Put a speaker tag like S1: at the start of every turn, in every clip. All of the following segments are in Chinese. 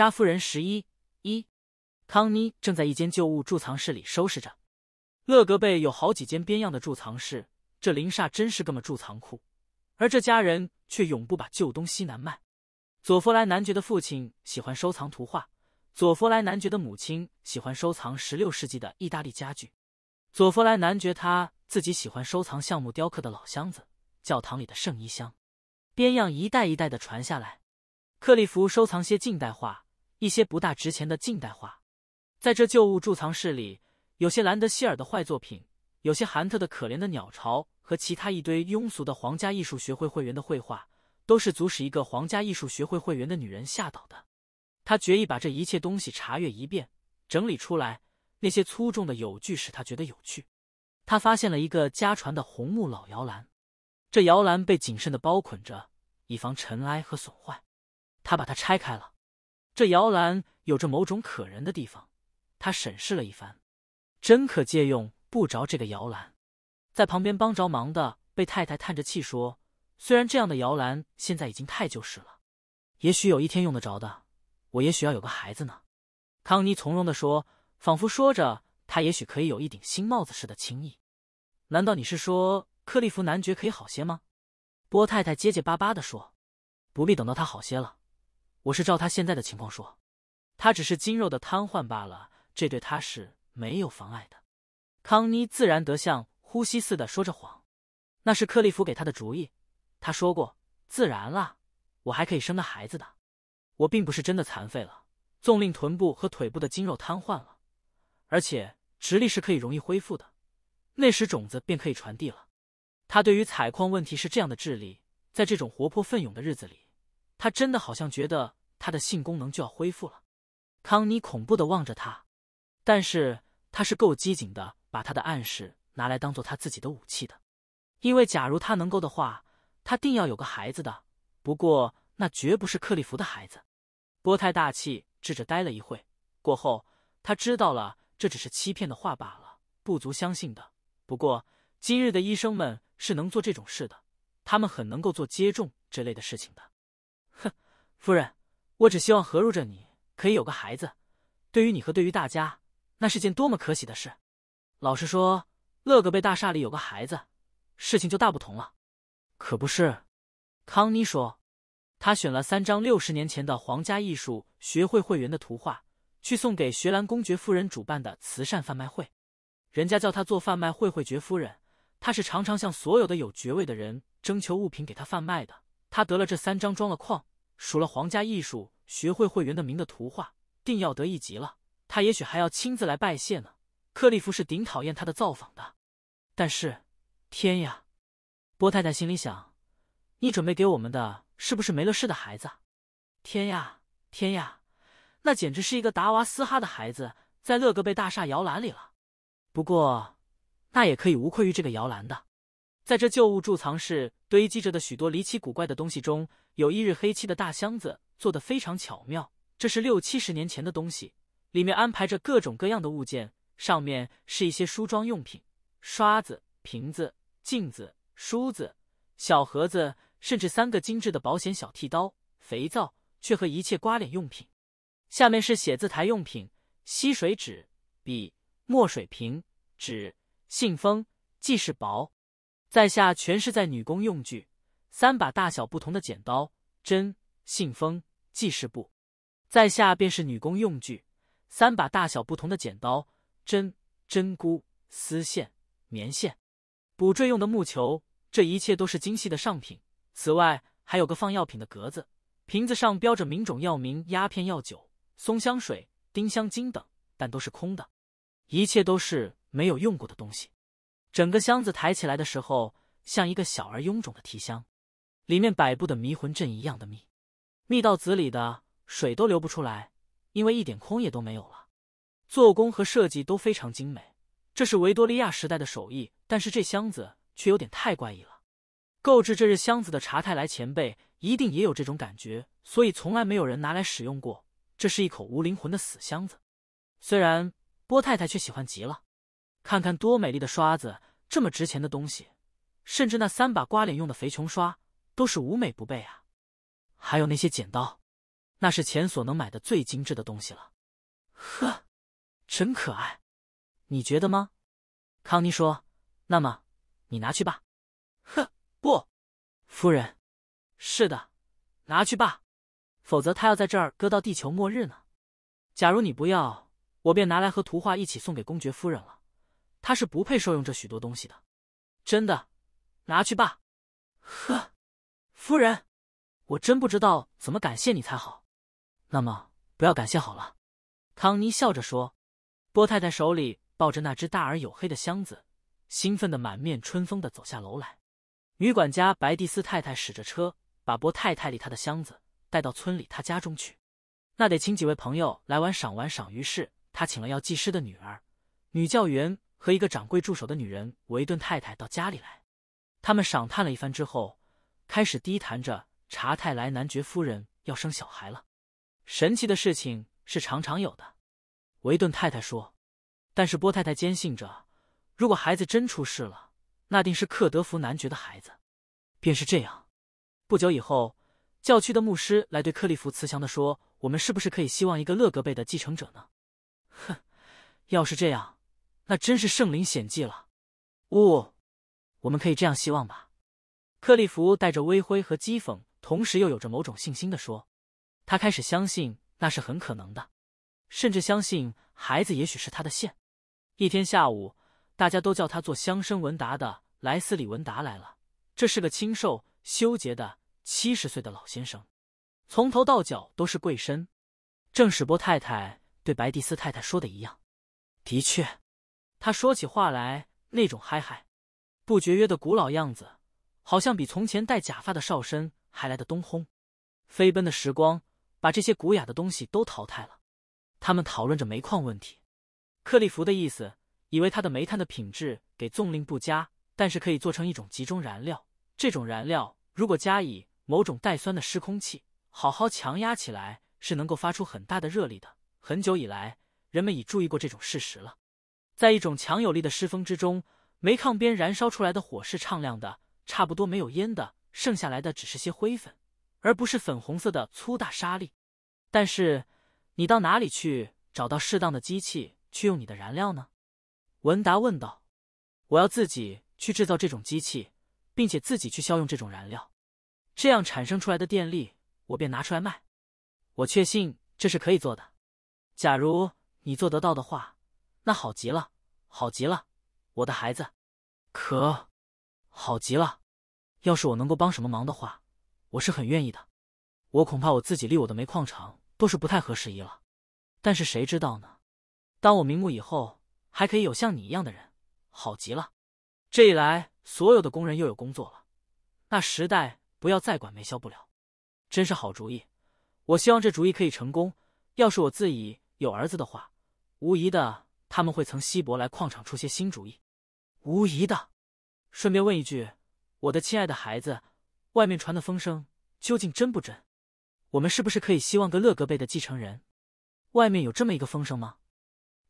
S1: 沙夫人十一一，康妮正在一间旧物贮藏室里收拾着。勒格贝有好几间边样的贮藏室，这林煞真是个么贮藏库，而这家人却永不把旧东西难卖。佐弗莱男爵的父亲喜欢收藏图画，佐弗莱男爵的母亲喜欢收藏十六世纪的意大利家具，佐弗莱男爵他自己喜欢收藏橡木雕刻的老箱子、教堂里的圣衣箱，边样一代一代的传下来。克利夫收藏些近代画。一些不大值钱的近代画，在这旧物贮藏室里，有些兰德希尔的坏作品，有些韩特的可怜的鸟巢和其他一堆庸俗的皇家艺术学会会员的绘画，都是足使一个皇家艺术学会会员的女人吓倒的。她决意把这一切东西查阅一遍，整理出来。那些粗重的有趣使她觉得有趣。她发现了一个家传的红木老摇篮，这摇篮被谨慎的包捆着，以防尘埃和损坏。她把它拆开了。这摇篮有着某种可人的地方，他审视了一番，真可借用不着这个摇篮。在旁边帮着忙的贝太太叹着气说：“虽然这样的摇篮现在已经太旧式了，也许有一天用得着的。我也许要有个孩子呢。”康妮从容的说，仿佛说着他也许可以有一顶新帽子似的轻易。难道你是说克利夫男爵可以好些吗？”波太太结结巴巴的说，“不必等到他好些了。”我是照他现在的情况说，他只是筋肉的瘫痪罢了，这对他是没有妨碍的。康妮自然得像呼吸似的说着谎，那是克利夫给他的主意。他说过，自然啦，我还可以生个孩子的。我并不是真的残废了，纵令臀部和腿部的筋肉瘫痪了，而且直立是可以容易恢复的，那时种子便可以传递了。他对于采矿问题是这样的智力，在这种活泼奋勇的日子里。他真的好像觉得他的性功能就要恢复了，康妮恐怖的望着他，但是他是够机警的，把他的暗示拿来当做他自己的武器的，因为假如他能够的话，他定要有个孩子的，不过那绝不是克利夫的孩子。波太大气滞着呆了一会，过后他知道了这只是欺骗的话罢了，不足相信的。不过今日的医生们是能做这种事的，他们很能够做接种这类的事情的。夫人，我只希望合入着你可以有个孩子。对于你和对于大家，那是件多么可喜的事。老实说，乐格贝大厦里有个孩子，事情就大不同了。可不是？康妮说，她选了三张六十年前的皇家艺术学会会员的图画，去送给学兰公爵夫人主办的慈善贩卖会。人家叫她做贩卖会会爵夫人，她是常常向所有的有爵位的人征求物品给她贩卖的。她得了这三张，装了矿，数了皇家艺术学会会员的名的图画，定要得意极了。他也许还要亲自来拜谢呢。克利夫是顶讨厌他的造访的。但是，天呀！波太太心里想：“你准备给我们的是不是没了事的孩子？天呀，天呀！那简直是一个达瓦斯哈的孩子在勒格贝大厦摇篮里了。不过，那也可以无愧于这个摇篮的。在这旧物贮藏室堆积着的许多离奇古怪的东西中。”有一日黑漆的大箱子，做得非常巧妙。这是六七十年前的东西，里面安排着各种各样的物件。上面是一些梳妆用品，刷子、瓶子、镜子、梳子、小盒子，甚至三个精致的保险小剃刀、肥皂，却和一切刮脸用品。下面是写字台用品，吸水纸、笔、墨水瓶、纸、信封、记事薄，在下全是在女工用具。三把大小不同的剪刀、针、信封、记事簿，在下便是女工用具。三把大小不同的剪刀、针、针箍、丝线、棉线、补缀用的木球，这一切都是精细的上品。此外还有个放药品的格子，瓶子上标着名种药名：鸦片、药酒、松香水、丁香精等，但都是空的。一切都是没有用过的东西。整个箱子抬起来的时候，像一个小而臃肿的提箱。里面摆布的迷魂阵一样的密，密到子里的水都流不出来，因为一点空也都没有了。做工和设计都非常精美，这是维多利亚时代的手艺。但是这箱子却有点太怪异了。购置这日箱子的查泰莱前辈一定也有这种感觉，所以从来没有人拿来使用过。这是一口无灵魂的死箱子。虽然波太太却喜欢极了，看看多美丽的刷子，这么值钱的东西，甚至那三把刮脸用的肥琼刷。都是无美不备啊，还有那些剪刀，那是钱所能买的最精致的东西了。呵，真可爱，你觉得吗？康妮说：“那么你拿去吧。”呵，不，夫人，是的，拿去吧，否则他要在这儿搁到地球末日呢。假如你不要，我便拿来和图画一起送给公爵夫人了。他是不配受用这许多东西的。真的，拿去吧。呵。夫人，我真不知道怎么感谢你才好。那么，不要感谢好了。”康妮笑着说。波太太手里抱着那只大而黝黑的箱子，兴奋的满面春风的走下楼来。女管家白蒂斯太太驶着车，把波太太里她的箱子带到村里她家中去。那得请几位朋友来玩赏玩赏。于是，他请了药剂师的女儿、女教员和一个掌柜助手的女人维顿太太到家里来。他们赏探了一番之后。开始低谈着查泰莱男爵夫人要生小孩了，神奇的事情是常常有的。维顿太太说，但是波太太坚信着，如果孩子真出事了，那定是克德福男爵的孩子。便是这样，不久以后，教区的牧师来对克利夫慈祥地说：“我们是不是可以希望一个勒格贝的继承者呢？”哼，要是这样，那真是圣灵显迹了。唔，我们可以这样希望吧。克利夫带着微灰和讥讽，同时又有着某种信心的说：“他开始相信那是很可能的，甚至相信孩子也许是他的线。”一天下午，大家都叫他做乡绅文达的莱斯里文达来了。这是个清瘦、修洁的七十岁的老先生，从头到脚都是贵绅。正史波太太对白蒂斯太太说的一样，的确，他说起话来那种嗨嗨不绝约的古老样子。好像比从前戴假发的哨声还来的东轰，飞奔的时光把这些古雅的东西都淘汰了。他们讨论着煤矿问题。克利夫的意思以为他的煤炭的品质给纵令不佳，但是可以做成一种集中燃料。这种燃料如果加以某种带酸的湿空气，好好强压起来，是能够发出很大的热力的。很久以来，人们已注意过这种事实了。在一种强有力的湿风之中，煤炕边燃烧出来的火是畅亮的。差不多没有烟的，剩下来的只是些灰粉，而不是粉红色的粗大沙粒。但是，你到哪里去找到适当的机器去用你的燃料呢？文达问道。我要自己去制造这种机器，并且自己去效用这种燃料，这样产生出来的电力，我便拿出来卖。我确信这是可以做的。假如你做得到的话，那好极了，好极了，我的孩子，可好极了。要是我能够帮什么忙的话，我是很愿意的。我恐怕我自己立我的煤矿厂都是不太合时宜了。但是谁知道呢？当我瞑目以后，还可以有像你一样的人，好极了。这一来，所有的工人又有工作了。那时代不要再管煤销不了，真是好主意。我希望这主意可以成功。要是我自己有儿子的话，无疑的他们会从西伯来矿场出些新主意，无疑的。顺便问一句。我的亲爱的孩子，外面传的风声究竟真不真？我们是不是可以希望个勒格贝的继承人？外面有这么一个风声吗？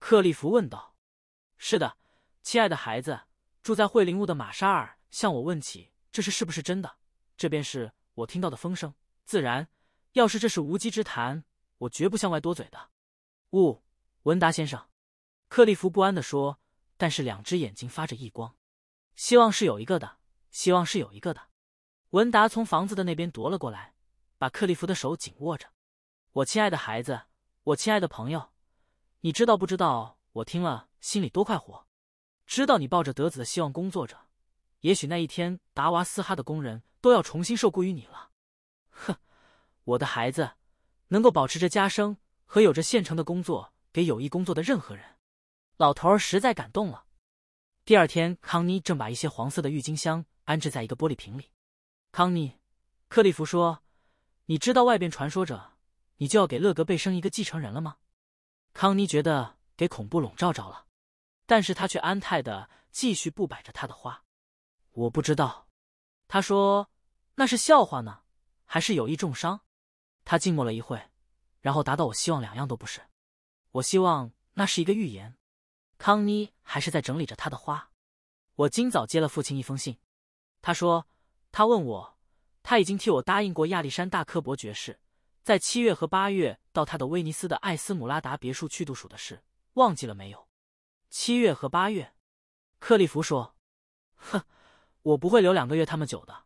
S1: 克利夫问道。是的，亲爱的孩子，住在惠灵屋的玛莎尔向我问起这事是不是真的，这便是我听到的风声。自然，要是这是无稽之谈，我绝不向外多嘴的。唔，文达先生，克利夫不安地说，但是两只眼睛发着异光，希望是有一个的。希望是有一个的。文达从房子的那边夺了过来，把克利夫的手紧握着。我亲爱的孩子，我亲爱的朋友，你知道不知道？我听了心里多快活！知道你抱着德子的希望工作着，也许那一天达瓦斯哈的工人都要重新受雇于你了。哼，我的孩子，能够保持着家生和有着现成的工作给有意工作的任何人。老头儿实在感动了。第二天，康妮正把一些黄色的郁金香。安置在一个玻璃瓶里，康妮·克利夫说：“你知道外边传说着，你就要给乐格贝生一个继承人了吗？”康妮觉得给恐怖笼罩着了，但是他却安泰的继续布摆着他的花。我不知道，他说：“那是笑话呢，还是有意重伤？”他静默了一会，然后答道：“我希望两样都不是。我希望那是一个预言。”康妮还是在整理着他的花。我今早接了父亲一封信。他说：“他问我，他已经替我答应过亚历山大·科伯爵士，在七月和八月到他的威尼斯的艾斯姆拉达别墅去度暑的事，忘记了没有？”七月和八月，克利夫说：“哼，我不会留两个月他们久的。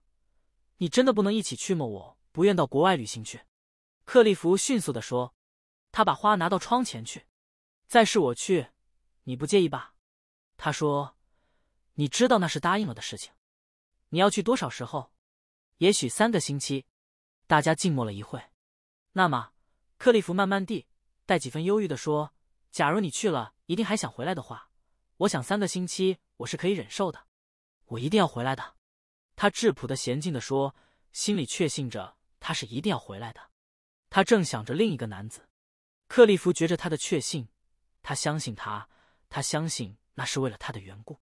S1: 你真的不能一起去吗？我不愿到国外旅行去。”克利夫迅速的说：“他把花拿到窗前去。再是我去，你不介意吧？”他说：“你知道那是答应了的事情。”你要去多少时候？也许三个星期。大家静默了一会。那么，克利夫慢慢地，带几分忧郁地说：“假如你去了一定还想回来的话，我想三个星期我是可以忍受的。我一定要回来的。”他质朴的、娴静地说，心里确信着他是一定要回来的。他正想着另一个男子，克利夫觉着他的确信，他相信他，他相信那是为了他的缘故。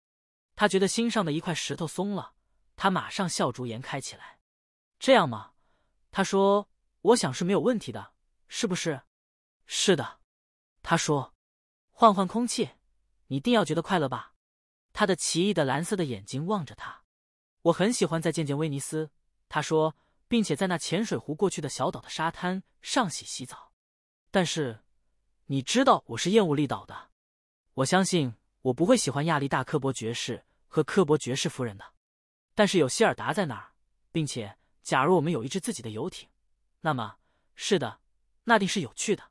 S1: 他觉得心上的一块石头松了。他马上笑逐颜开起来，这样吗？他说：“我想是没有问题的，是不是？”“是的。”他说，“换换空气，你定要觉得快乐吧？”他的奇异的蓝色的眼睛望着他。“我很喜欢再见见威尼斯。”他说，并且在那浅水湖过去的小岛的沙滩上洗洗澡。但是，你知道我是厌恶利岛的。我相信我不会喜欢亚历大科伯爵士和科伯爵士夫人的。但是有希尔达在那儿，并且假如我们有一只自己的游艇，那么是的，那定是有趣的。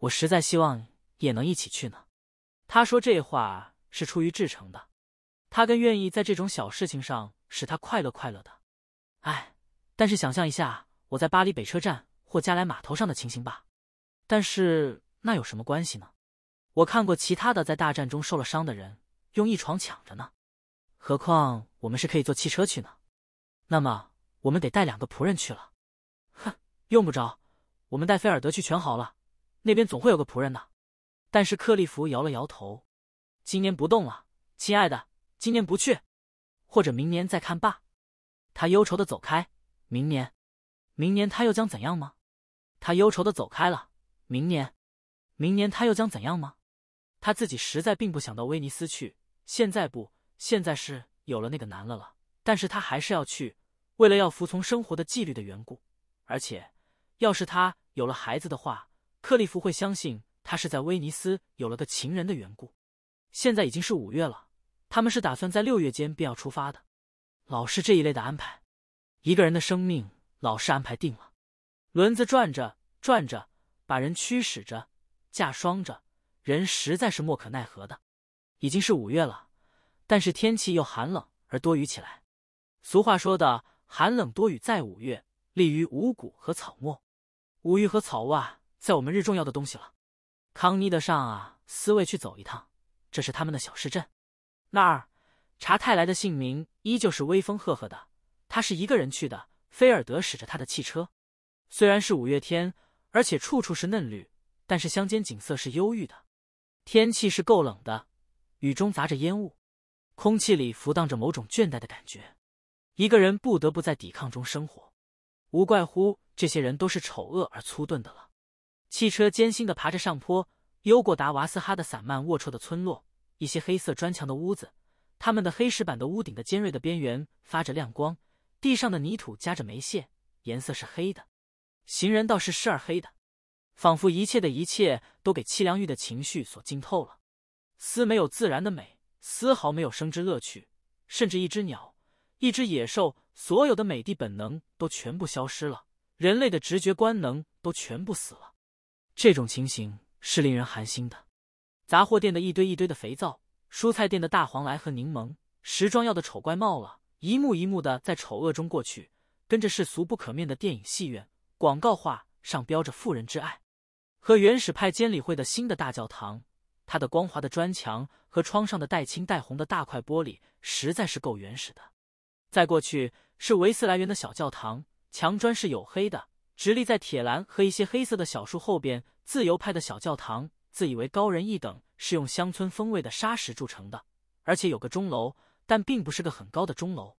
S1: 我实在希望也能一起去呢。他说这话是出于至诚的，他更愿意在这种小事情上使他快乐快乐的。哎，但是想象一下我在巴黎北车站或加莱码头上的情形吧。但是那有什么关系呢？我看过其他的在大战中受了伤的人用一床抢着呢。何况。我们是可以坐汽车去呢，那么我们得带两个仆人去了。哼，用不着，我们带菲尔德去全豪了，那边总会有个仆人的。但是克利夫摇了摇头，今年不动了，亲爱的，今年不去，或者明年再看吧。他忧愁的走开。明年，明年他又将怎样吗？他忧愁的走开了。明年，明年他又将怎样吗？他自己实在并不想到威尼斯去，现在不，现在是。有了那个男了了，但是他还是要去，为了要服从生活的纪律的缘故，而且要是他有了孩子的话，克利夫会相信他是在威尼斯有了个情人的缘故。现在已经是五月了，他们是打算在六月间便要出发的。老是这一类的安排，一个人的生命老是安排定了，轮子转着转着，把人驱使着，架双着，人实在是莫可奈何的。已经是五月了。但是天气又寒冷而多雨起来，俗话说的“寒冷多雨在五月，利于五谷和草木”。五玉和草啊，在我们日重要的东西了。康妮的上啊，斯卫去走一趟，这是他们的小市镇。那儿，查泰来的姓名依旧是威风赫赫的。他是一个人去的，菲尔德使着他的汽车。虽然是五月天，而且处处是嫩绿，但是乡间景色是忧郁的。天气是够冷的，雨中杂着烟雾。空气里浮荡着某种倦怠的感觉，一个人不得不在抵抗中生活，无怪乎这些人都是丑恶而粗钝的了。汽车艰辛的爬着上坡，优过达瓦斯哈的散漫、龌龊的村落，一些黑色砖墙的屋子，他们的黑石板的屋顶的尖锐的边缘发着亮光，地上的泥土夹着煤屑，颜色是黑的，行人倒是湿而黑的，仿佛一切的一切都给凄凉欲的情绪所浸透了，思没有自然的美。丝毫没有生之乐趣，甚至一只鸟、一只野兽，所有的美的本能都全部消失了，人类的直觉官能都全部死了。这种情形是令人寒心的。杂货店的一堆一堆的肥皂，蔬菜店的大黄莱和柠檬，时装要的丑怪帽了，一幕一幕的在丑恶中过去，跟着世俗不可灭的电影、戏院、广告画上标着富人之爱，和原始派监理会的新的大教堂。它的光滑的砖墙和窗上的带青带红的大块玻璃，实在是够原始的。再过去是维斯莱园的小教堂，墙砖是黝黑的，直立在铁栏和一些黑色的小树后边。自由派的小教堂自以为高人一等，是用乡村风味的沙石筑成的，而且有个钟楼，但并不是个很高的钟楼。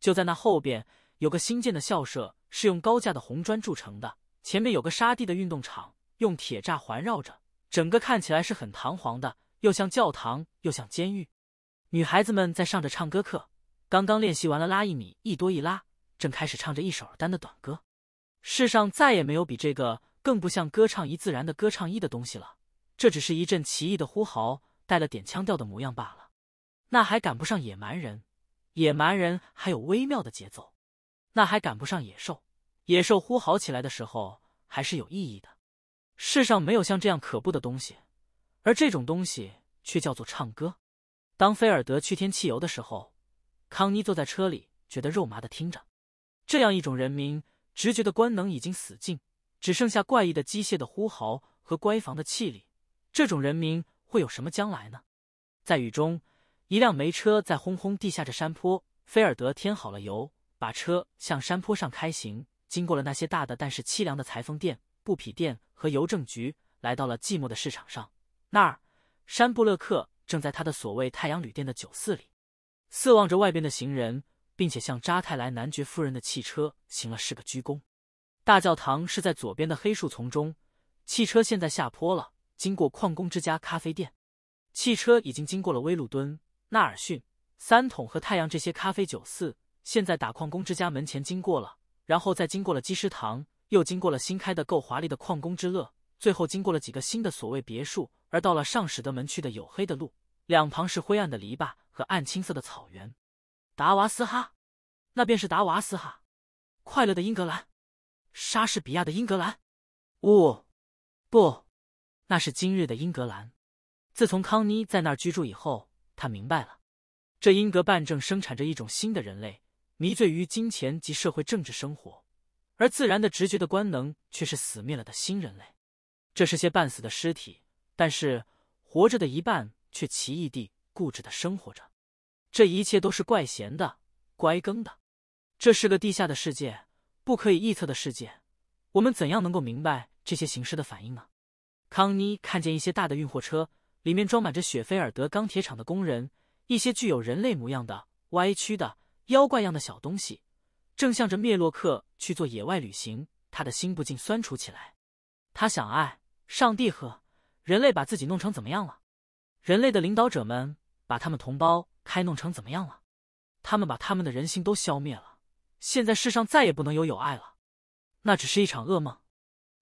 S1: 就在那后边有个新建的校舍，是用高价的红砖筑成的，前面有个沙地的运动场，用铁栅环绕着。整个看起来是很堂皇的，又像教堂又像监狱。女孩子们在上着唱歌课，刚刚练习完了拉一米一多一拉，正开始唱着一首单的短歌。世上再也没有比这个更不像歌唱一自然的歌唱一的东西了。这只是一阵奇异的呼嚎，带了点腔调的模样罢了。那还赶不上野蛮人，野蛮人还有微妙的节奏。那还赶不上野兽，野兽呼嚎起来的时候还是有意义的。世上没有像这样可怖的东西，而这种东西却叫做唱歌。当菲尔德去添汽油的时候，康妮坐在车里，觉得肉麻的听着这样一种人名，直觉的官能已经死尽，只剩下怪异的机械的呼嚎和乖房的气力。这种人名会有什么将来呢？在雨中，一辆煤车在轰轰地下着山坡。菲尔德添好了油，把车向山坡上开行，经过了那些大的但是凄凉的裁缝店、布匹店。和邮政局来到了寂寞的市场上，那儿山布勒克正在他的所谓太阳旅店的酒肆里，四望着外边的行人，并且向扎泰莱男爵夫人的汽车行了是个鞠躬。大教堂是在左边的黑树丛中。汽车现在下坡了，经过矿工之家咖啡店。汽车已经经过了威鲁敦、纳尔逊、三桶和太阳这些咖啡酒肆，现在打矿工之家门前经过了，然后再经过了鸡食堂。又经过了新开的够华丽的矿工之乐，最后经过了几个新的所谓别墅，而到了上使得门去的黝黑的路，两旁是灰暗的篱笆和暗青色的草原。达瓦斯哈，那便是达瓦斯哈，快乐的英格兰，莎士比亚的英格兰。唔，不，那是今日的英格兰。自从康妮在那儿居住以后，他明白了，这英格半正生产着一种新的人类，迷醉于金钱及社会政治生活。而自然的直觉的官能却是死灭了的新人类，这是些半死的尸体，但是活着的一半却奇异地固执的生活着。这一切都是怪闲的、乖更的。这是个地下的世界，不可以臆测的世界。我们怎样能够明白这些形式的反应呢？康妮看见一些大的运货车，里面装满着雪菲尔德钢铁厂的工人，一些具有人类模样的、歪曲的、妖怪样的小东西。正向着灭洛克去做野外旅行，他的心不禁酸楚起来。他想，哎，上帝呵，人类把自己弄成怎么样了？人类的领导者们把他们同胞开弄成怎么样了？他们把他们的人性都消灭了。现在世上再也不能有有爱了，那只是一场噩梦。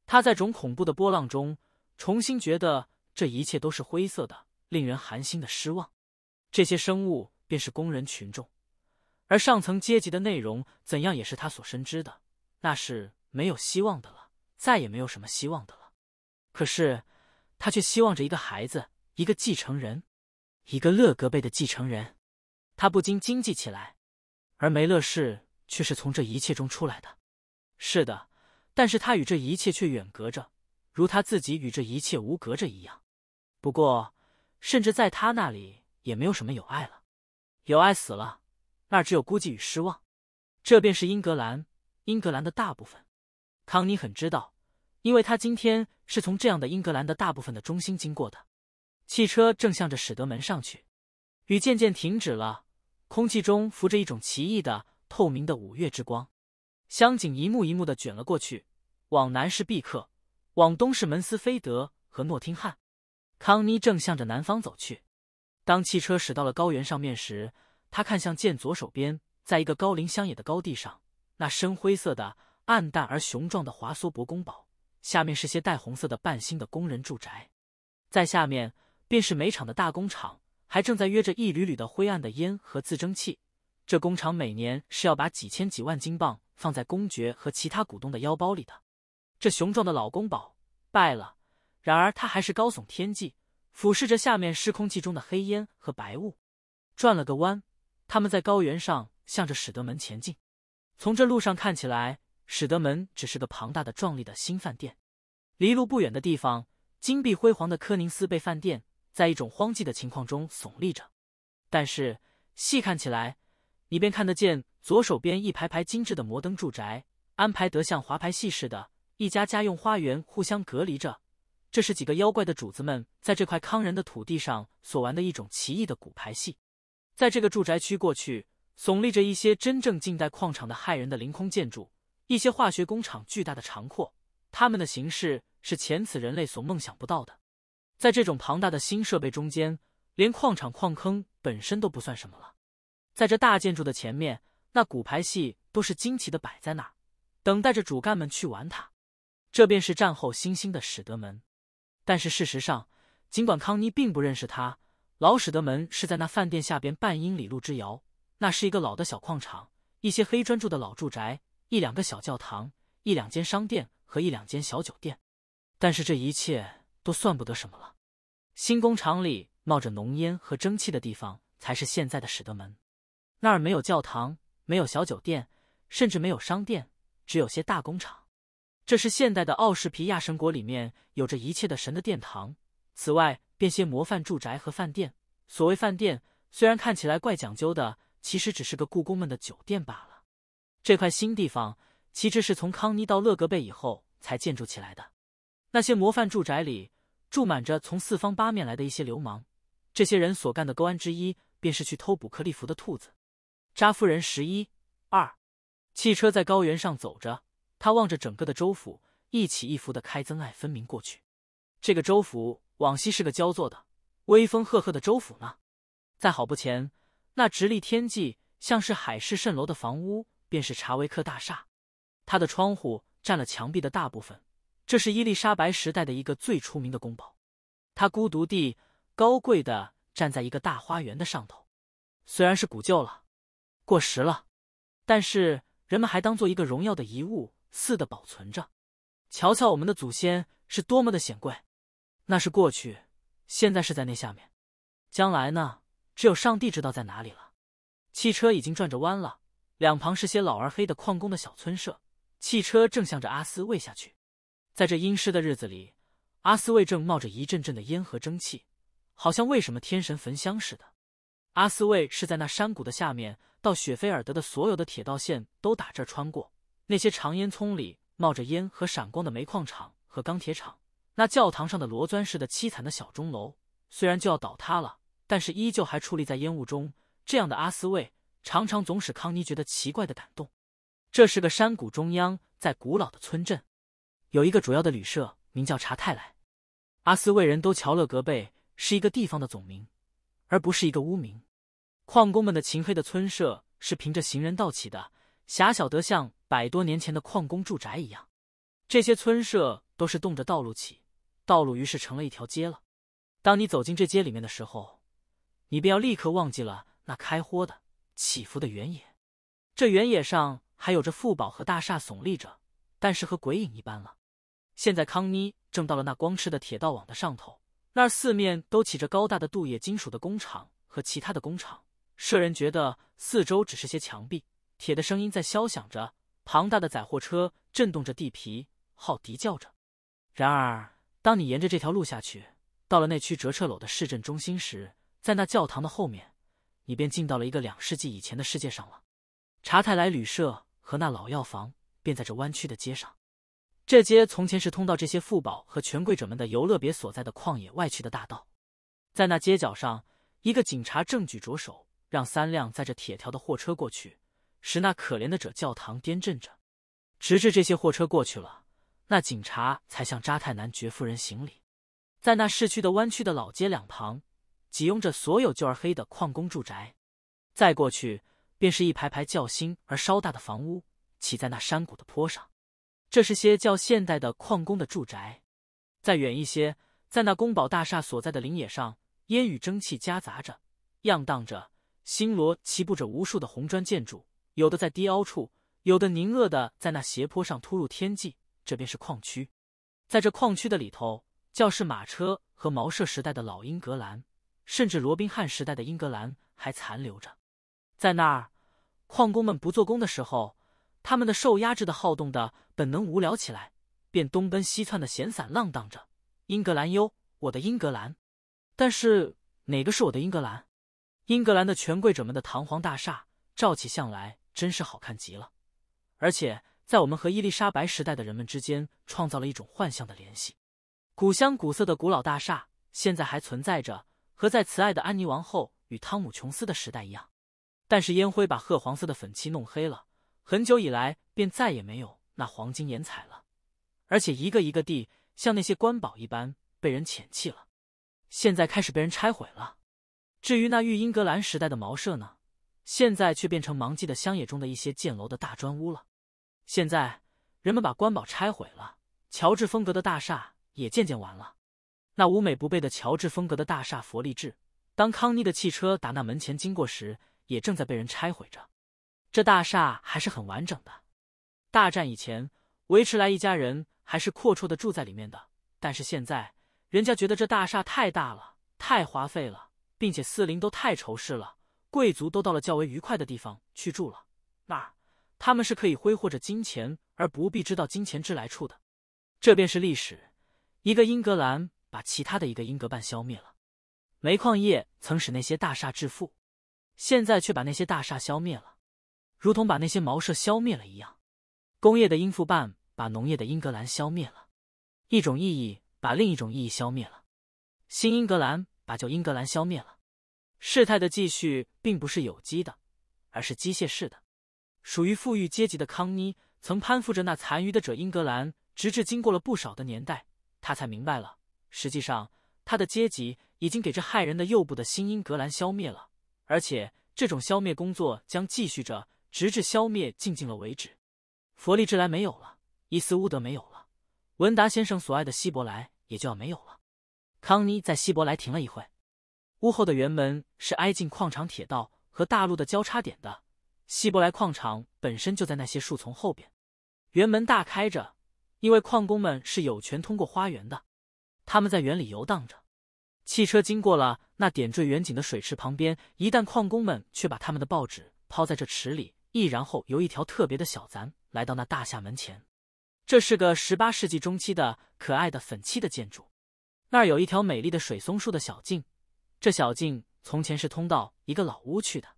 S1: 他在种恐怖的波浪中，重新觉得这一切都是灰色的，令人寒心的失望。这些生物便是工人群众。而上层阶级的内容怎样也是他所深知的，那是没有希望的了，再也没有什么希望的了。可是他却希望着一个孩子，一个继承人，一个乐格贝的继承人。他不禁惊悸起来。而梅勒氏却是从这一切中出来的。是的，但是他与这一切却远隔着，如他自己与这一切无隔着一样。不过，甚至在他那里也没有什么友爱了，友爱死了。那只有孤寂与失望，这便是英格兰，英格兰的大部分。康妮很知道，因为他今天是从这样的英格兰的大部分的中心经过的。汽车正向着史德门上去，雨渐渐停止了，空气中浮着一种奇异的透明的五月之光。香景一幕一幕的卷了过去，往南是毕克，往东是门斯菲德和诺丁汉。康妮正向着南方走去。当汽车驶到了高原上面时。他看向剑左手边，在一个高林乡野的高地上，那深灰色的、暗淡而雄壮的华梭伯公堡，下面是些带红色的半新的工人住宅，在下面便是煤厂的大工厂，还正在约着一缕缕的灰暗的烟和自蒸汽。这工厂每年是要把几千几万金镑放在公爵和其他股东的腰包里的。这雄壮的老公堡败了，然而它还是高耸天际，俯视着下面是空气中的黑烟和白雾，转了个弯。他们在高原上向着史德门前进。从这路上看起来，史德门只是个庞大的、壮丽的新饭店。离路不远的地方，金碧辉煌的科宁斯贝饭店在一种荒寂的情况中耸立着。但是细看起来，你便看得见左手边一排排精致的摩登住宅，安排得像滑牌戏似的，一家家用花园互相隔离着。这是几个妖怪的主子们在这块康人的土地上所玩的一种奇异的骨牌戏。在这个住宅区过去，耸立着一些真正近代矿场的骇人的凌空建筑，一些化学工厂巨大的长廓，它们的形式是前此人类所梦想不到的。在这种庞大的新设备中间，连矿场矿坑本身都不算什么了。在这大建筑的前面，那骨牌系都是惊奇的摆在那儿，等待着主干们去玩它。这便是战后新兴的史德门。但是事实上，尽管康妮并不认识他。老史德门是在那饭店下边半英里路之遥，那是一个老的小矿场，一些黑砖住的老住宅，一两个小教堂，一两间商店和一两间小酒店。但是这一切都算不得什么了。新工厂里冒着浓烟和蒸汽的地方才是现在的史德门，那儿没有教堂，没有小酒店，甚至没有商店，只有些大工厂。这是现代的奥什皮亚神国里面有着一切的神的殿堂。此外。变些模范住宅和饭店。所谓饭店，虽然看起来怪讲究的，其实只是个故宫们的酒店罢了。这块新地方，其实是从康妮到勒格贝以后才建筑起来的。那些模范住宅里住满着从四方八面来的一些流氓。这些人所干的勾安之一，便是去偷捕克利夫的兔子。扎夫人十一二，汽车在高原上走着，他望着整个的州府，一起一伏的开增爱分明过去。这个州府。往昔是个焦作的，威风赫赫的州府呢。再好不前，那直立天际，像是海市蜃楼的房屋，便是查维克大厦。它的窗户占了墙壁的大部分。这是伊丽莎白时代的一个最出名的宫堡。它孤独地、高贵的站在一个大花园的上头。虽然是古旧了、过时了，但是人们还当做一个荣耀的遗物似的保存着。瞧瞧我们的祖先是多么的显贵！那是过去，现在是在那下面，将来呢？只有上帝知道在哪里了。汽车已经转着弯了，两旁是些老而黑的矿工的小村舍。汽车正向着阿斯喂下去。在这阴湿的日子里，阿斯魏正冒着一阵阵的烟和蒸汽，好像为什么天神焚香似的。阿斯魏是在那山谷的下面，到雪菲尔德的所有的铁道线都打这儿穿过。那些长烟囱里冒着烟和闪光的煤矿厂和钢铁厂。那教堂上的罗钻似的凄惨的小钟楼，虽然就要倒塌了，但是依旧还矗立在烟雾中。这样的阿斯卫，常常总使康妮觉得奇怪的感动。这是个山谷中央，在古老的村镇，有一个主要的旅社，名叫查泰莱。阿斯卫人都乔勒格贝是一个地方的总名，而不是一个污名。矿工们的秦黑的村舍是凭着行人道起的，狭小得像百多年前的矿工住宅一样。这些村舍都是动着道路起。道路于是成了一条街了。当你走进这街里面的时候，你便要立刻忘记了那开豁的起伏的原野。这原野上还有着富宝和大厦耸立着，但是和鬼影一般了。现在康妮正到了那光赤的铁道网的上头，那儿四面都起着高大的镀野金属的工厂和其他的工厂。摄人觉得四周只是些墙壁，铁的声音在敲响着，庞大的载货车震动着地皮，号笛叫着。然而。当你沿着这条路下去，到了那区折车楼的市镇中心时，在那教堂的后面，你便进到了一个两世纪以前的世界上了。查泰莱旅社和那老药房便在这弯曲的街上。这街从前是通到这些富宝和权贵者们的游乐别所在的旷野外区的大道。在那街角上，一个警察正举着手，让三辆载着铁条的货车过去，使那可怜的者教堂颠震着，直至这些货车过去了。那警察才向扎太男爵夫人行礼，在那市区的弯曲的老街两旁，挤拥着所有旧而黑的矿工住宅。再过去，便是一排排较新而稍大的房屋，起在那山谷的坡上。这是些较现代的矿工的住宅。再远一些，在那宫堡大厦所在的林野上，烟雨蒸汽夹杂着，漾荡着，星罗棋布着无数的红砖建筑，有的在低凹处，有的凝恶的在那斜坡上突入天际。这便是矿区，在这矿区的里头，教室、马车和茅舍时代的老英格兰，甚至罗宾汉时代的英格兰还残留着。在那儿，矿工们不做工的时候，他们的受压制的好动的本能无聊起来，便东奔西窜的闲散浪荡着。英格兰哟，我的英格兰！但是哪个是我的英格兰？英格兰的权贵者们的堂皇大厦照起相来，真是好看极了，而且。在我们和伊丽莎白时代的人们之间创造了一种幻象的联系，古香古色的古老大厦现在还存在着，和在慈爱的安妮王后与汤姆·琼斯的时代一样。但是烟灰把褐黄色的粉漆弄黑了，很久以来便再也没有那黄金颜彩了，而且一个一个地像那些官堡一般被人遣弃了，现在开始被人拆毁了。至于那御英格兰时代的茅舍呢，现在却变成盲记的乡野中的一些建楼的大砖屋了。现在人们把官堡拆毁了，乔治风格的大厦也渐渐完了。那无美不备的乔治风格的大厦佛利治，当康妮的汽车打那门前经过时，也正在被人拆毁着。这大厦还是很完整的。大战以前，维持来一家人还是阔绰的住在里面的，但是现在人家觉得这大厦太大了，太花费了，并且四邻都太仇视了，贵族都到了较为愉快的地方去住了那儿。他们是可以挥霍着金钱而不必知道金钱之来处的，这便是历史。一个英格兰把其他的一个英格半消灭了，煤矿业曾使那些大厦致富，现在却把那些大厦消灭了，如同把那些茅舍消灭了一样。工业的英富半把农业的英格兰消灭了，一种意义把另一种意义消灭了。新英格兰把旧英格兰消灭了。事态的继续并不是有机的，而是机械式的。属于富裕阶级的康妮，曾攀附着那残余的者英格兰，直至经过了不少的年代，他才明白了，实际上他的阶级已经给这害人的右部的新英格兰消灭了，而且这种消灭工作将继续着，直至消灭尽尽了为止。佛利芝莱没有了，伊斯乌德没有了，文达先生所爱的希伯来也就要没有了。康妮在希伯来停了一会，屋后的园门是挨近矿场铁道和大陆的交叉点的。希伯来矿场本身就在那些树丛后边，园门大开着，因为矿工们是有权通过花园的。他们在园里游荡着。汽车经过了那点缀远景的水池旁边，一旦矿工们却把他们的报纸抛在这池里，然后由一条特别的小咱来到那大厦门前。这是个十八世纪中期的可爱的粉漆的建筑，那儿有一条美丽的水松树的小径，这小径从前是通到一个老屋去的。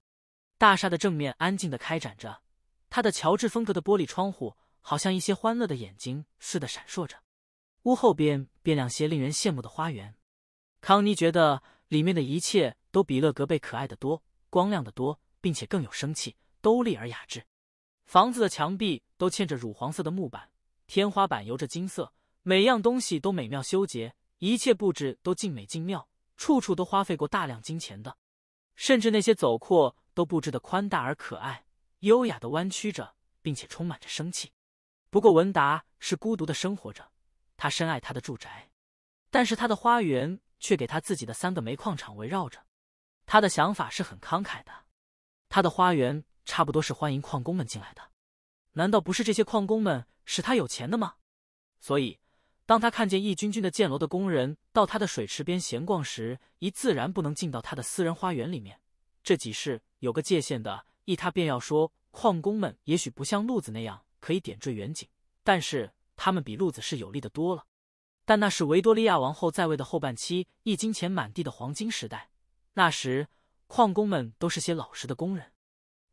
S1: 大厦的正面安静地开展着，它的乔治风格的玻璃窗户好像一些欢乐的眼睛似的闪烁着。屋后边变亮些，令人羡慕的花园。康妮觉得里面的一切都比勒格贝可爱的多，光亮的多，并且更有生气，都丽而雅致。房子的墙壁都嵌着乳黄色的木板，天花板由着金色，每样东西都美妙修洁，一切布置都尽美尽妙，处处都花费过大量金钱的，甚至那些走廓。都布置的宽大而可爱，优雅的弯曲着，并且充满着生气。不过文达是孤独的生活着，他深爱他的住宅，但是他的花园却给他自己的三个煤矿场围绕着。他的想法是很慷慨的，他的花园差不多是欢迎矿工们进来的。难道不是这些矿工们使他有钱的吗？所以，当他看见义军军的建楼的工人到他的水池边闲逛时，一自然不能进到他的私人花园里面。这几事有个界限的，一他便要说，矿工们也许不像路子那样可以点缀远景，但是他们比路子是有利的多了。但那是维多利亚王后在位的后半期，一金钱满地的黄金时代，那时矿工们都是些老实的工人。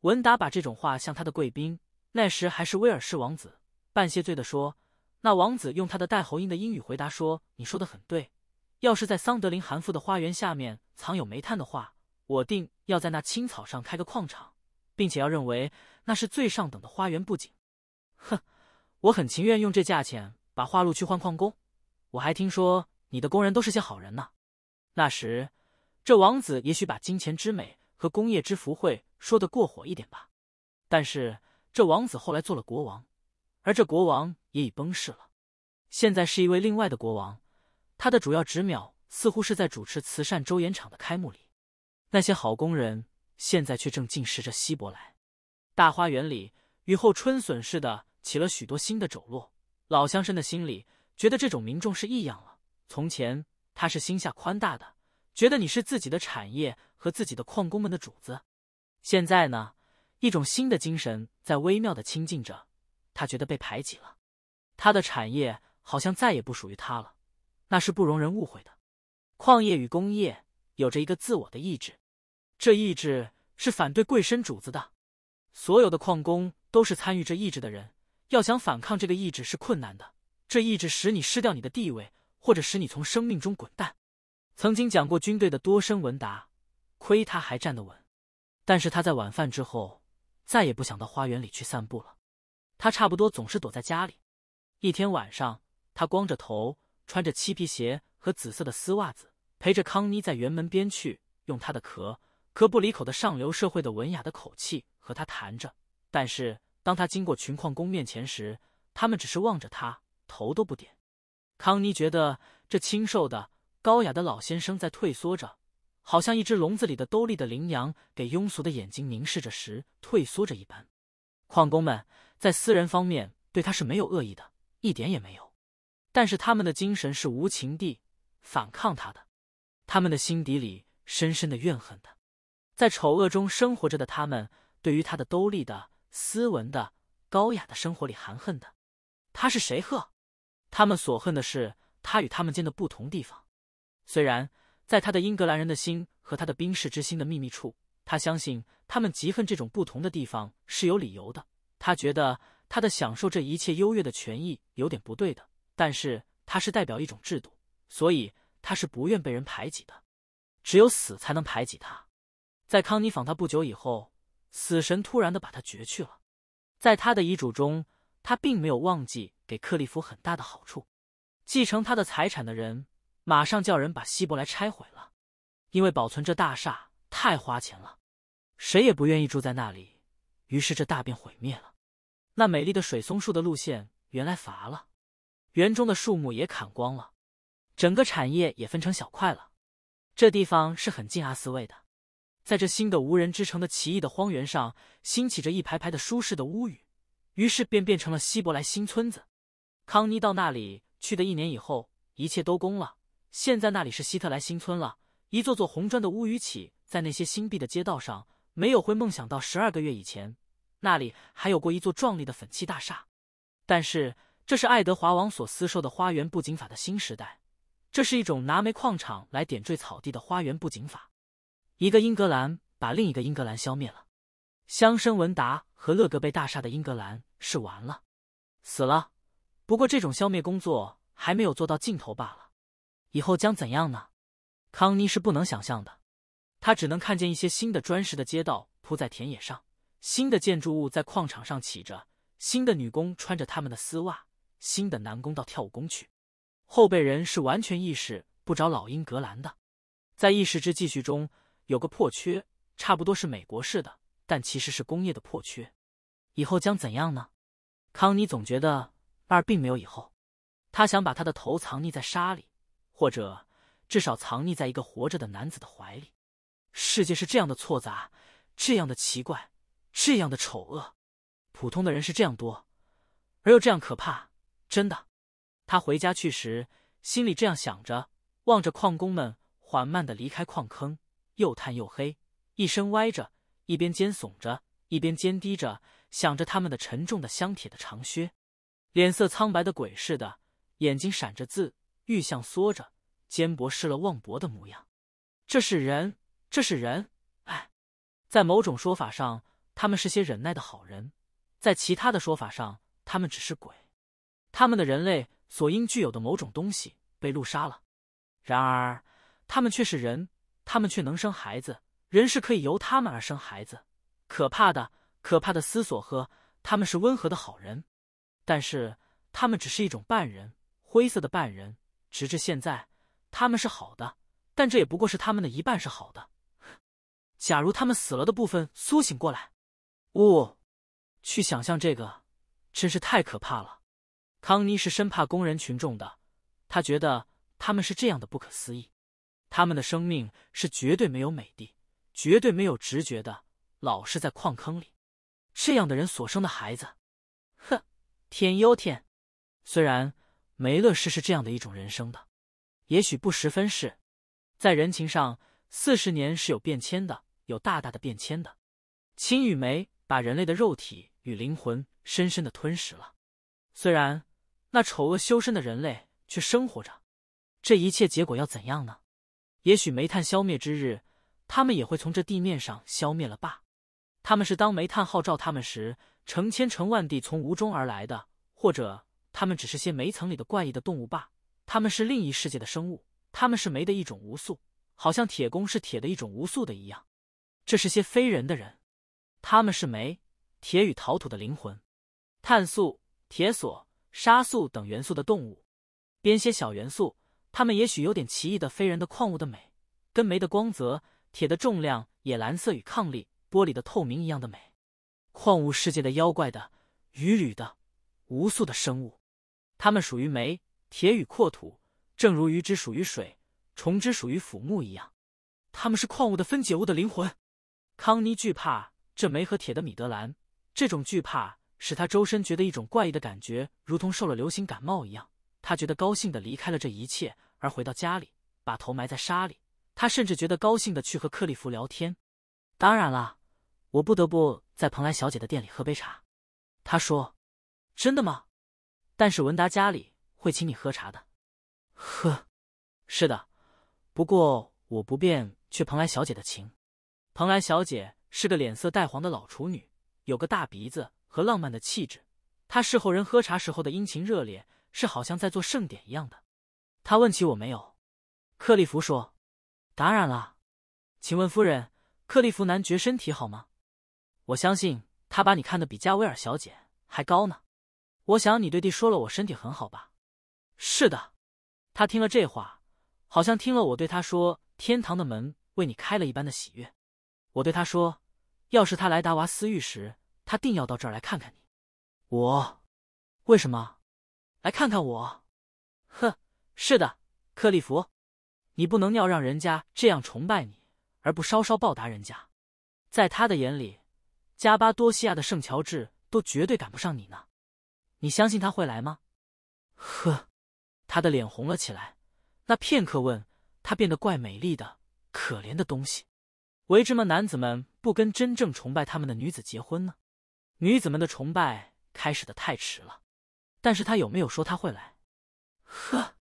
S1: 文达把这种话向他的贵宾，那时还是威尔士王子，半谢罪的说，那王子用他的带喉音的英语回答说：“你说的很对，要是在桑德林韩父的花园下面藏有煤炭的话。”我定要在那青草上开个矿场，并且要认为那是最上等的花园布景。哼，我很情愿用这价钱把花露去换矿工。我还听说你的工人都是些好人呢。那时，这王子也许把金钱之美和工业之福会说得过火一点吧。但是，这王子后来做了国王，而这国王也已崩逝了。现在是一位另外的国王，他的主要职秒似乎是在主持慈善周演场的开幕礼。那些好工人现在却正进食着希伯来。大花园里雨后春笋似的起了许多新的肘落。老乡绅的心里觉得这种民众是异样了。从前他是心下宽大的，觉得你是自己的产业和自己的矿工们的主子。现在呢，一种新的精神在微妙的亲近着，他觉得被排挤了。他的产业好像再也不属于他了。那是不容人误会的。矿业与工业有着一个自我的意志。这意志是反对贵身主子的，所有的矿工都是参与这意志的人。要想反抗这个意志是困难的。这意志使你失掉你的地位，或者使你从生命中滚蛋。曾经讲过军队的多身文达，亏他还站得稳。但是他在晚饭之后再也不想到花园里去散步了。他差不多总是躲在家里。一天晚上，他光着头，穿着漆皮鞋和紫色的丝袜子，陪着康妮在园门边去，用他的壳。可不离口的上流社会的文雅的口气和他谈着，但是当他经过群矿工面前时，他们只是望着他，头都不点。康妮觉得这清瘦的高雅的老先生在退缩着，好像一只笼子里的兜里的羚羊给庸俗的眼睛凝视着时退缩着一般。矿工们在私人方面对他是没有恶意的，一点也没有，但是他们的精神是无情地反抗他的，他们的心底里深深的怨恨的。在丑恶中生活着的他们，对于他的兜丽的斯文的高雅的生活里含恨的，他是谁赫？他们所恨的是他与他们间的不同地方。虽然在他的英格兰人的心和他的冰士之心的秘密处，他相信他们极恨这种不同的地方是有理由的。他觉得他的享受这一切优越的权益有点不对的，但是他是代表一种制度，所以他是不愿被人排挤的。只有死才能排挤他。在康妮访他不久以后，死神突然的把他绝去了。在他的遗嘱中，他并没有忘记给克利夫很大的好处。继承他的财产的人马上叫人把希伯来拆毁了，因为保存这大厦太花钱了，谁也不愿意住在那里，于是这大便毁灭了。那美丽的水松树的路线原来伐了，园中的树木也砍光了，整个产业也分成小块了。这地方是很近阿斯卫的。在这新的无人之城的奇异的荒原上，兴起着一排排的舒适的屋宇，于是便变成了希伯来新村子。康妮到那里去的一年以后，一切都公了。现在那里是希特莱新村了，一座座红砖的屋宇起在那些新辟的街道上。没有会梦想到十二个月以前，那里还有过一座壮丽的粉漆大厦。但是这是爱德华王所私受的花园布景法的新时代，这是一种拿煤矿场来点缀草地的花园布景法。一个英格兰把另一个英格兰消灭了，乡绅文达和乐格贝大厦的英格兰是完了，死了。不过这种消灭工作还没有做到尽头罢了。以后将怎样呢？康妮是不能想象的，他只能看见一些新的砖石的街道铺在田野上，新的建筑物在矿场上起着，新的女工穿着他们的丝袜，新的男工到跳舞工去。后辈人是完全意识不着老英格兰的，在意识之继续中。有个破缺，差不多是美国式的，但其实是工业的破缺。以后将怎样呢？康妮总觉得那儿并没有以后。他想把他的头藏匿在沙里，或者至少藏匿在一个活着的男子的怀里。世界是这样的错杂，这样的奇怪，这样的丑恶。普通的人是这样多，而又这样可怕。真的，他回家去时心里这样想着，望着矿工们缓慢的离开矿坑。又炭又黑，一身歪着，一边肩耸着，一边肩低着，想着他们的沉重的香铁的长靴，脸色苍白的鬼似的，眼睛闪着字，玉像缩着肩膊失了望薄的模样。这是人，这是人，哎，在某种说法上，他们是些忍耐的好人；在其他的说法上，他们只是鬼。他们的人类所应具有的某种东西被戮杀了，然而他们却是人。他们却能生孩子，人是可以由他们而生孩子。可怕的，可怕的思索呵！他们是温和的好人，但是他们只是一种半人，灰色的半人。直至现在，他们是好的，但这也不过是他们的一半是好的。假如他们死了的部分苏醒过来，哦，去想象这个，真是太可怕了。康妮是深怕工人群众的，他觉得他们是这样的不可思议。他们的生命是绝对没有美的，绝对没有直觉的，老是在矿坑里。这样的人所生的孩子，哼，天忧天。虽然梅乐氏是这样的一种人生的，也许不十分是。在人情上，四十年是有变迁的，有大大的变迁的。青与梅把人类的肉体与灵魂深深的吞噬了，虽然那丑恶修身的人类却生活着。这一切结果要怎样呢？也许煤炭消灭之日，他们也会从这地面上消灭了罢。他们是当煤炭号召他们时，成千成万地从无中而来的，或者他们只是些煤层里的怪异的动物罢。他们是另一世界的生物，他们是煤的一种无素，好像铁工是铁的一种无素的一样。这是些非人的人，他们是煤、铁与陶土的灵魂，碳素、铁索、沙素等元素的动物，编些小元素。他们也许有点奇异的非人的矿物的美，跟煤的光泽、铁的重量、也蓝色与抗力、玻璃的透明一样的美。矿物世界的妖怪的、鱼、铝的、无数的生物，它们属于煤、铁与阔土，正如鱼只属于水、虫只属于腐木一样。它们是矿物的分解物的灵魂。康妮惧怕这煤和铁的米德兰，这种惧怕使他周身觉得一种怪异的感觉，如同受了流行感冒一样。他觉得高兴的离开了这一切，而回到家里，把头埋在沙里。他甚至觉得高兴的去和克利夫聊天。当然啦，我不得不在蓬莱小姐的店里喝杯茶。他说：“真的吗？”但是文达家里会请你喝茶的。呵，是的，不过我不便去蓬莱小姐的情。蓬莱小姐是个脸色带黄的老处女，有个大鼻子和浪漫的气质。她侍候人喝茶时候的殷勤热烈。是好像在做盛典一样的。他问起我没有，克利夫说：“当然了。”请问夫人，克利夫男爵身体好吗？我相信他把你看得比加威尔小姐还高呢。我想你对弟说了我身体很好吧？是的。他听了这话，好像听了我对他说“天堂的门为你开了一般”的喜悦。我对他说：“要是他来达瓦私域时，他定要到这儿来看看你。”我为什么？来看看我，呵，是的，克利夫，你不能要让人家这样崇拜你而不稍稍报答人家。在他的眼里，加巴多西亚的圣乔治都绝对赶不上你呢。你相信他会来吗？呵，他的脸红了起来。那片刻，问他变得怪美丽的可怜的东西。为什么男子们不跟真正崇拜他们的女子结婚呢？女子们的崇拜开始的太迟了。但是他有没有说他会来？呵，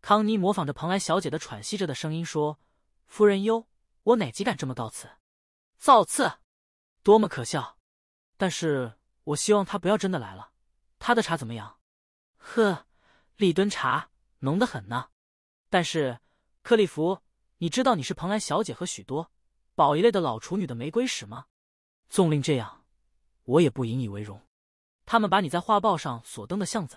S1: 康妮模仿着蓬莱小姐的喘息着的声音说：“夫人哟，我哪敢这么造次？造次，多么可笑！但是我希望他不要真的来了。他的茶怎么样？呵，立敦茶浓得很呢。但是，克利夫，你知道你是蓬莱小姐和许多宝一类的老处女的玫瑰史吗？纵令这样，我也不引以为荣。”他们把你在画报上所登的像子，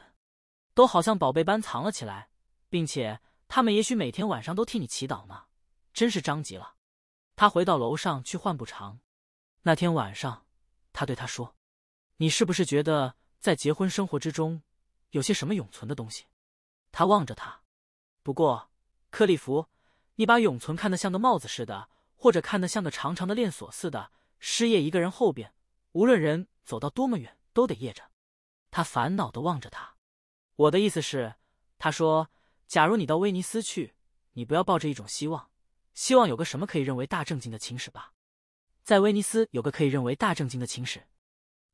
S1: 都好像宝贝般藏了起来，并且他们也许每天晚上都替你祈祷呢。真是张极了。他回到楼上去换补偿。那天晚上，他对他说：“你是不是觉得在结婚生活之中有些什么永存的东西？”他望着他。不过，克利夫，你把永存看得像个帽子似的，或者看得像个长长的链锁似的。失业一个人后边，无论人走到多么远。都得掖着，他烦恼的望着他。我的意思是，他说：“假如你到威尼斯去，你不要抱着一种希望，希望有个什么可以认为大正经的情史吧。在威尼斯有个可以认为大正经的情史，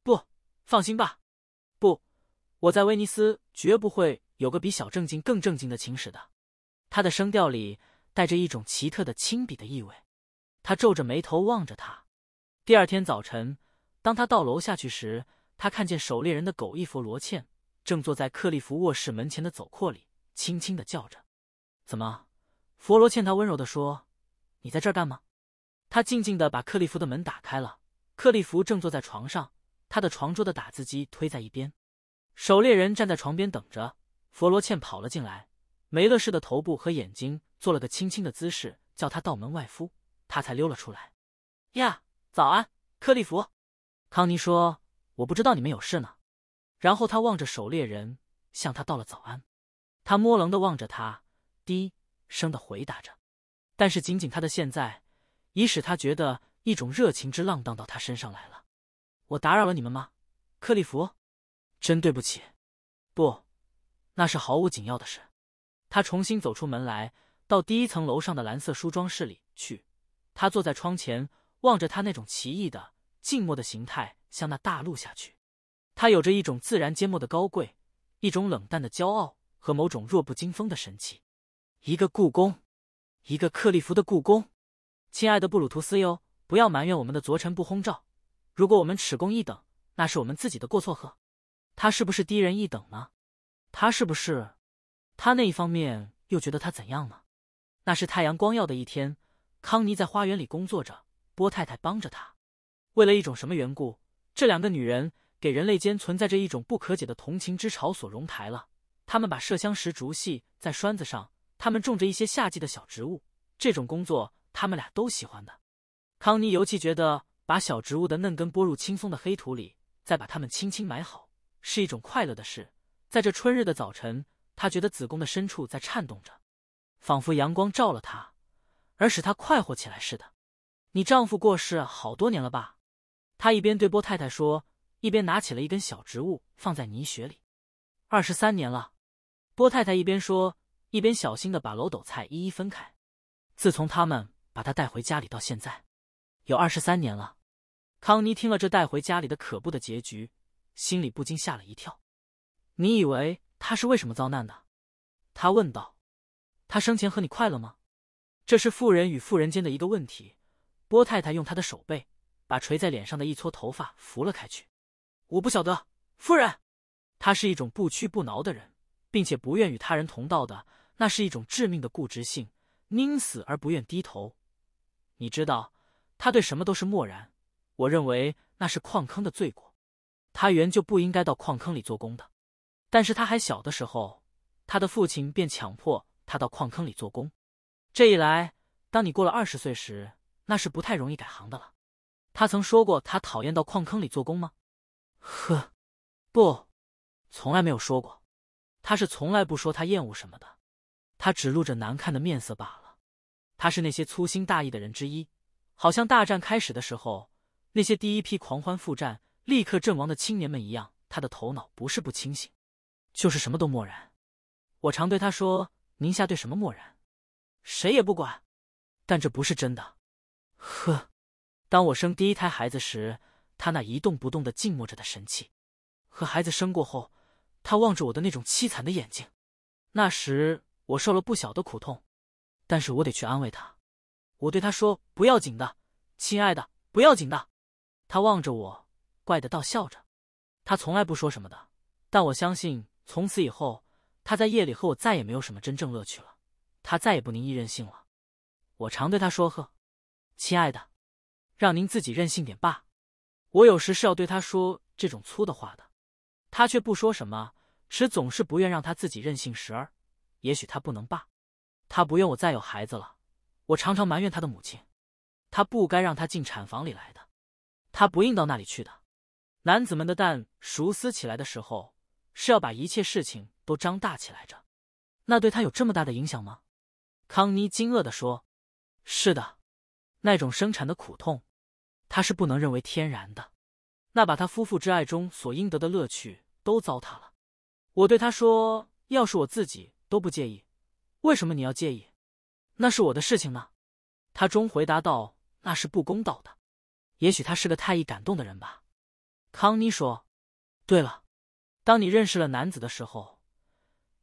S1: 不放心吧？不，我在威尼斯绝不会有个比小正经更正经的情史的。”他的声调里带着一种奇特的亲笔的意味。他皱着眉头望着他。第二天早晨，当他到楼下去时。他看见守猎人的狗一佛罗茜正坐在克利夫卧室门前的走廓里，轻轻的叫着。怎么？佛罗茜他温柔的说：“你在这儿干吗？”他静静的把克利夫的门打开了。克利夫正坐在床上，他的床桌的打字机推在一边。守猎人站在床边等着。佛罗茜跑了进来，梅勒氏的头部和眼睛做了个轻轻的姿势，叫他到门外敷，他才溜了出来。呀，早安，克利夫。康妮说。我不知道你们有事呢。然后他望着守猎人，向他道了早安。他摸棱的望着他，低声的回答着。但是仅仅他的现在，已使他觉得一种热情之浪荡到他身上来了。我打扰了你们吗，克利夫？真对不起。不，那是毫无紧要的事。他重新走出门来，到第一层楼上的蓝色梳妆室里去。他坐在窗前，望着他那种奇异的静默的形态。向那大陆下去，他有着一种自然缄默的高贵，一种冷淡的骄傲和某种弱不禁风的神气。一个故宫，一个克利夫的故宫，亲爱的布鲁图斯哟，不要埋怨我们的昨晨不轰炸。如果我们尺功一等，那是我们自己的过错呵。他是不是低人一等呢？他是不是？他那一方面又觉得他怎样呢？那是太阳光耀的一天，康妮在花园里工作着，波太太帮着他，为了一种什么缘故？这两个女人给人类间存在着一种不可解的同情之潮所溶抬了。她们把麝香石竹系在栓子上，她们种着一些夏季的小植物。这种工作，她们俩都喜欢的。康妮尤其觉得，把小植物的嫩根拨入轻松的黑土里，再把它们轻轻埋好，是一种快乐的事。在这春日的早晨，她觉得子宫的深处在颤动着，仿佛阳光照了她，而使她快活起来似的。你丈夫过世好多年了吧？他一边对波太太说，一边拿起了一根小植物，放在泥雪里。二十三年了，波太太一边说，一边小心的把楼斗菜一一分开。自从他们把他带回家里到现在，有二十三年了。康妮听了这带回家里的可怖的结局，心里不禁吓了一跳。你以为他是为什么遭难的？他问道。他生前和你快乐吗？这是富人与富人间的一个问题。波太太用她的手背。把垂在脸上的一撮头发拂了开去。我不晓得，夫人，他是一种不屈不挠的人，并且不愿与他人同道的，那是一种致命的固执性，宁死而不愿低头。你知道，他对什么都是漠然。我认为那是矿坑的罪过，他原就不应该到矿坑里做工的。但是他还小的时候，他的父亲便强迫他到矿坑里做工。这一来，当你过了二十岁时，那是不太容易改行的了。他曾说过他讨厌到矿坑里做工吗？呵，不，从来没有说过。他是从来不说他厌恶什么的，他只露着难看的面色罢了。他是那些粗心大意的人之一，好像大战开始的时候那些第一批狂欢赴战、立刻阵亡的青年们一样。他的头脑不是不清醒，就是什么都漠然。我常对他说：“宁夏对什么漠然？谁也不管。”但这不是真的。呵。当我生第一胎孩子时，他那一动不动的静默着的神气，和孩子生过后，他望着我的那种凄惨的眼睛，那时我受了不小的苦痛，但是我得去安慰他。我对他说：“不要紧的，亲爱的，不要紧的。”他望着我，怪的倒笑着。他从来不说什么的，但我相信，从此以后，他在夜里和我再也没有什么真正乐趣了。他再也不宁易任性了。我常对他说：“呵，亲爱的。”让您自己任性点罢，我有时是要对他说这种粗的话的，他却不说什么，只总是不愿让他自己任性时而，也许他不能罢，他不愿我再有孩子了。我常常埋怨他的母亲，他不该让他进产房里来的，他不应到那里去的。男子们的蛋熟思起来的时候，是要把一切事情都张大起来着。那对他有这么大的影响吗？康妮惊愕的说：“是的，那种生产的苦痛。”他是不能认为天然的，那把他夫妇之爱中所应得的乐趣都糟蹋了。我对他说：“要是我自己都不介意，为什么你要介意？那是我的事情呢。”他终回答道：“那是不公道的。也许他是个太易感动的人吧。”康妮说：“对了，当你认识了男子的时候，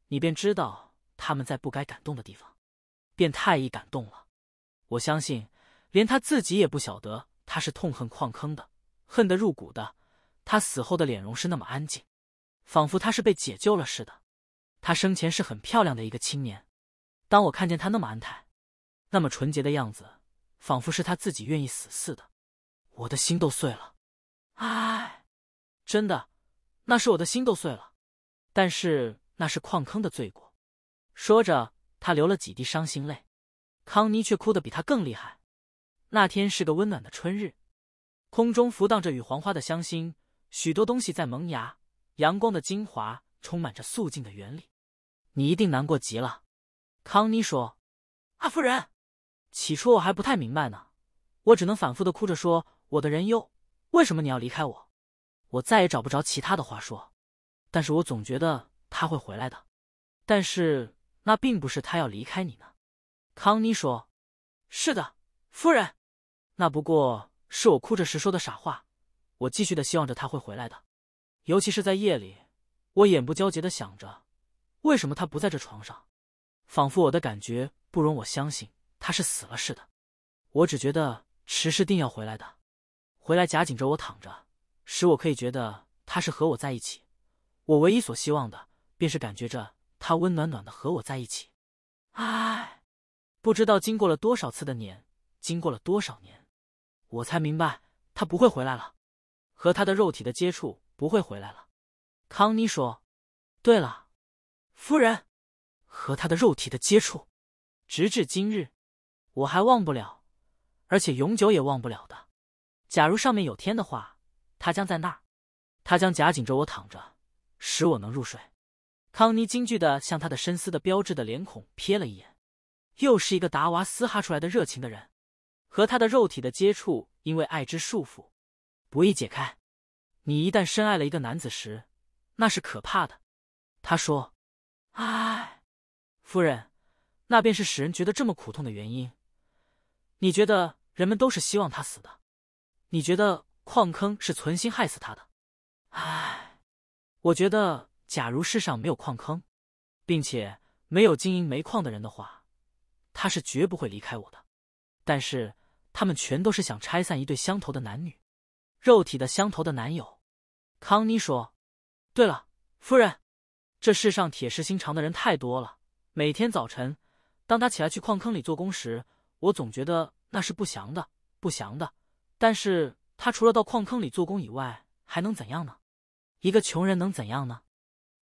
S1: 你便知道他们在不该感动的地方，便太易感动了。我相信，连他自己也不晓得。”他是痛恨矿坑的，恨得入骨的。他死后的脸容是那么安静，仿佛他是被解救了似的。他生前是很漂亮的一个青年。当我看见他那么安泰、那么纯洁的样子，仿佛是他自己愿意死似的，我的心都碎了。唉，真的，那是我的心都碎了。但是那是矿坑的罪过。说着，他流了几滴伤心泪。康妮却哭得比他更厉害。那天是个温暖的春日，空中浮荡着与黄花的香馨，许多东西在萌芽，阳光的精华充满着肃静的原理。你一定难过极了，康妮说。阿夫人，起初我还不太明白呢，我只能反复的哭着说：“我的人哟，为什么你要离开我？”我再也找不着其他的话说，但是我总觉得他会回来的。但是那并不是他要离开你呢，康妮说。是的，夫人。那不过是我哭着时说的傻话。我继续的希望着他会回来的，尤其是在夜里，我眼不焦急的想着，为什么他不在这床上？仿佛我的感觉不容我相信他是死了似的。我只觉得迟是定要回来的，回来夹紧着我躺着，使我可以觉得他是和我在一起。我唯一所希望的，便是感觉着他温暖暖的和我在一起。唉，不知道经过了多少次的年，经过了多少年。我才明白，他不会回来了，和他的肉体的接触不会回来了。康妮说：“对了，夫人，和他的肉体的接触，直至今日，我还忘不了，而且永久也忘不了的。假如上面有天的话，他将在那儿，他将夹紧着我躺着，使我能入睡。”康妮惊惧的向他的深思的标志的脸孔瞥了一眼，又是一个达瓦嘶哈出来的热情的人。和他的肉体的接触，因为爱之束缚，不易解开。你一旦深爱了一个男子时，那是可怕的。他说：“唉，夫人，那便是使人觉得这么苦痛的原因。你觉得人们都是希望他死的？你觉得矿坑是存心害死他的？唉，我觉得，假如世上没有矿坑，并且没有经营煤矿的人的话，他是绝不会离开我的。但是。”他们全都是想拆散一对相投的男女，肉体的相投的男友。康妮说：“对了，夫人，这世上铁石心肠的人太多了。每天早晨，当他起来去矿坑里做工时，我总觉得那是不祥的，不祥的。但是他除了到矿坑里做工以外，还能怎样呢？一个穷人能怎样呢？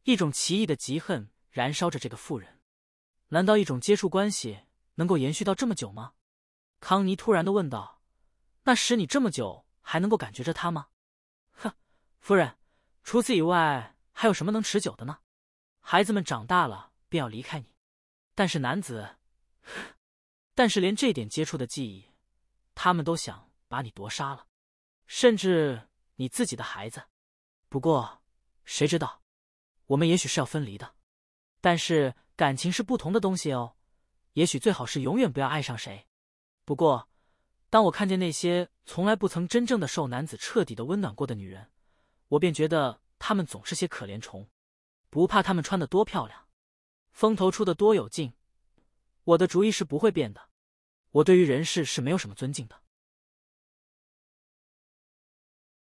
S1: 一种奇异的嫉恨燃烧着这个富人。难道一种接触关系能够延续到这么久吗？”康妮突然的问道：“那时你这么久还能够感觉着他吗？”“哼，夫人，除此以外还有什么能持久的呢？孩子们长大了便要离开你，但是男子，但是连这点接触的记忆，他们都想把你夺杀了，甚至你自己的孩子。不过谁知道，我们也许是要分离的。但是感情是不同的东西哦，也许最好是永远不要爱上谁。”不过，当我看见那些从来不曾真正的受男子彻底的温暖过的女人，我便觉得她们总是些可怜虫。不怕她们穿得多漂亮，风头出得多有劲，我的主意是不会变的。我对于人世是没有什么尊敬的。